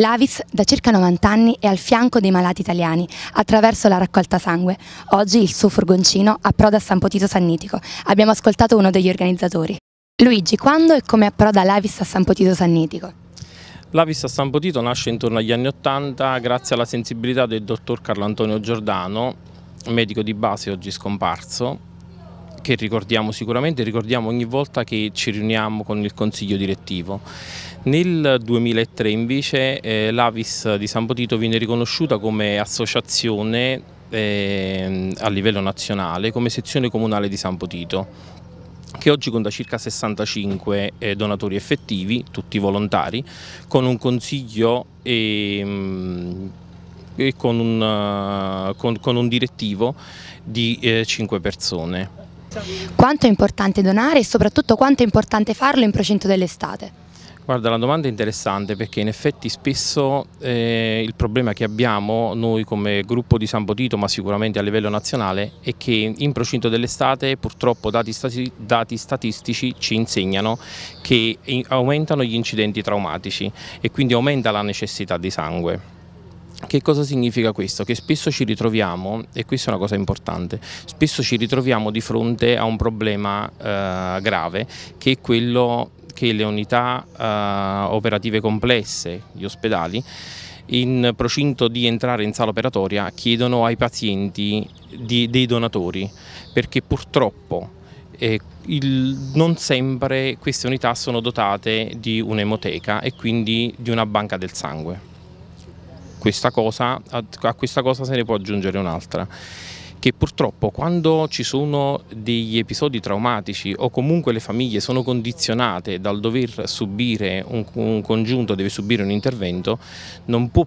L'Avis da circa 90 anni è al fianco dei malati italiani attraverso la raccolta sangue. Oggi il suo furgoncino approda a San Potito Sannitico. Abbiamo ascoltato uno degli organizzatori. Luigi, quando e come approda l'Avis a San Potito Sannitico? L'Avis a San Potito nasce intorno agli anni 80 grazie alla sensibilità del dottor Carlo Antonio Giordano, medico di base oggi scomparso, che ricordiamo sicuramente, ricordiamo ogni volta che ci riuniamo con il Consiglio direttivo. Nel 2003 invece eh, l'Avis di San Potito viene riconosciuta come associazione eh, a livello nazionale, come sezione comunale di San Potito che oggi conta circa 65 eh, donatori effettivi, tutti volontari, con un consiglio e, ehm, e con, un, uh, con, con, un, direttivo di 5 eh, persone. Quanto è importante donare e soprattutto quanto è importante farlo in procinto dell'estate? Guarda, la domanda è interessante perché in effetti spesso eh, il problema che abbiamo noi come gruppo di San Potito, ma sicuramente a livello nazionale, è che in procinto dell'estate purtroppo dati, stati, dati, statistici ci insegnano che eh, aumentano gli incidenti traumatici e quindi aumenta la necessità di sangue. Che cosa significa questo? Che spesso ci ritroviamo, e questa è una cosa importante, spesso ci ritroviamo di fronte a un problema eh, grave che è quello che le unità eh, operative complesse, gli ospedali, in procinto di entrare in sala operatoria chiedono ai pazienti di, dei donatori perché purtroppo eh, il, non sempre queste unità sono dotate di un'emoteca e quindi di una banca del sangue questa cosa, a questa cosa se ne può aggiungere un'altra che purtroppo quando ci sono degli episodi traumatici o comunque le famiglie sono condizionate dal dover subire un, un congiunto, deve subire un intervento, non può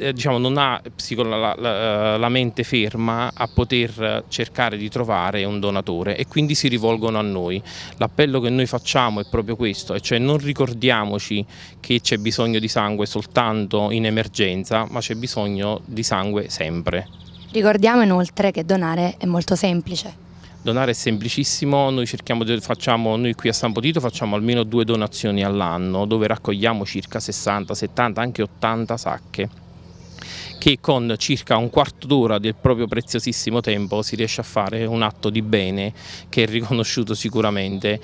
eh, diciamo, non ha la, la, eh, la, mente ferma a poter cercare di trovare un donatore e quindi si rivolgono a noi. L'appello che noi facciamo è proprio questo, cioè non ricordiamoci che c'è bisogno di sangue soltanto in emergenza, ma c'è bisogno di sangue sempre. Ricordiamo inoltre che donare è molto semplice donare è semplicissimo, noi, di, facciamo, noi qui a San Potito facciamo almeno due donazioni all'anno dove raccogliamo circa 60, 70, anche 80 sacche che con circa un quarto d'ora del proprio preziosissimo tempo si riesce a fare un atto di bene che è riconosciuto sicuramente.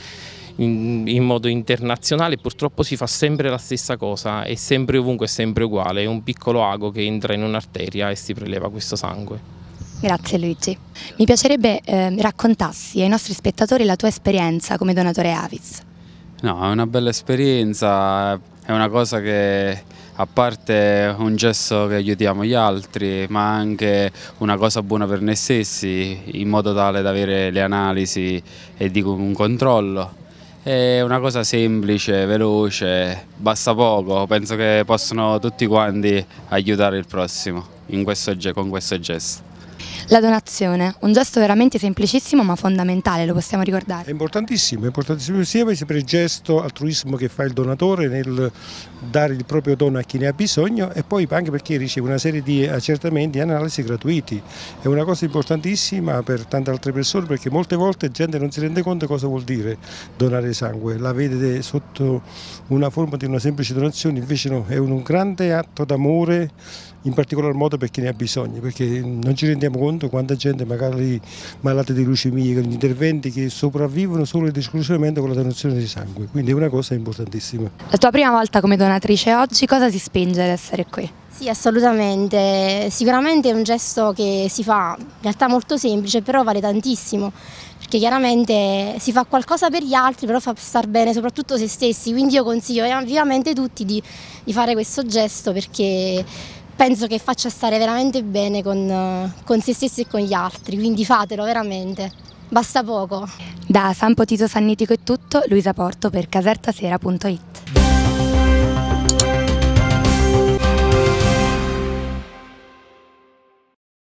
In, in, modo internazionale purtroppo si fa sempre la stessa cosa, è sempre ovunque, è sempre uguale, è un piccolo ago che entra in un'arteria e si preleva questo sangue. Grazie Luigi. Mi piacerebbe eh, raccontassi ai nostri spettatori la tua esperienza come donatore Avis. No, è una bella esperienza, è una cosa che a parte un gesto che aiutiamo gli altri, ma anche una cosa buona per noi stessi, in modo tale da avere le analisi e di un controllo. È una cosa semplice, veloce, basta poco, penso che possono tutti quanti aiutare il prossimo questo, con questo gesto. La donazione, un gesto veramente semplicissimo ma fondamentale, lo possiamo ricordare. È importantissimo, è importantissimo sia per il gesto altruismo che fa il donatore nel dare il proprio dono a chi ne ha bisogno e poi anche perché riceve una serie di accertamenti e analisi gratuiti. È una cosa importantissima per tante altre persone perché molte volte gente non si rende conto cosa vuol dire donare sangue, la vede sotto una forma di una semplice donazione, invece no, è un grande atto d'amore in particolar modo per chi ne ha bisogno, perché non ci rendiamo rendiamo conto quanta gente magari malata di leucemia, con interventi che sopravvivono solo ed esclusivamente con la donazione di sangue, quindi è una cosa importantissima. La tua prima volta come donatrice oggi, cosa ti spinge ad essere qui? Sì, assolutamente. Sicuramente è un gesto che si fa in realtà molto semplice, però vale tantissimo, perché chiaramente si fa qualcosa per gli altri, però fa star bene soprattutto se stessi, quindi io consiglio vivamente a tutti di, di fare questo gesto perché penso che faccia stare veramente bene con, con se stessi e con gli altri, quindi fatelo veramente, basta poco. Da San Potito Sannitico è tutto, Luisa Porto per casertasera.it.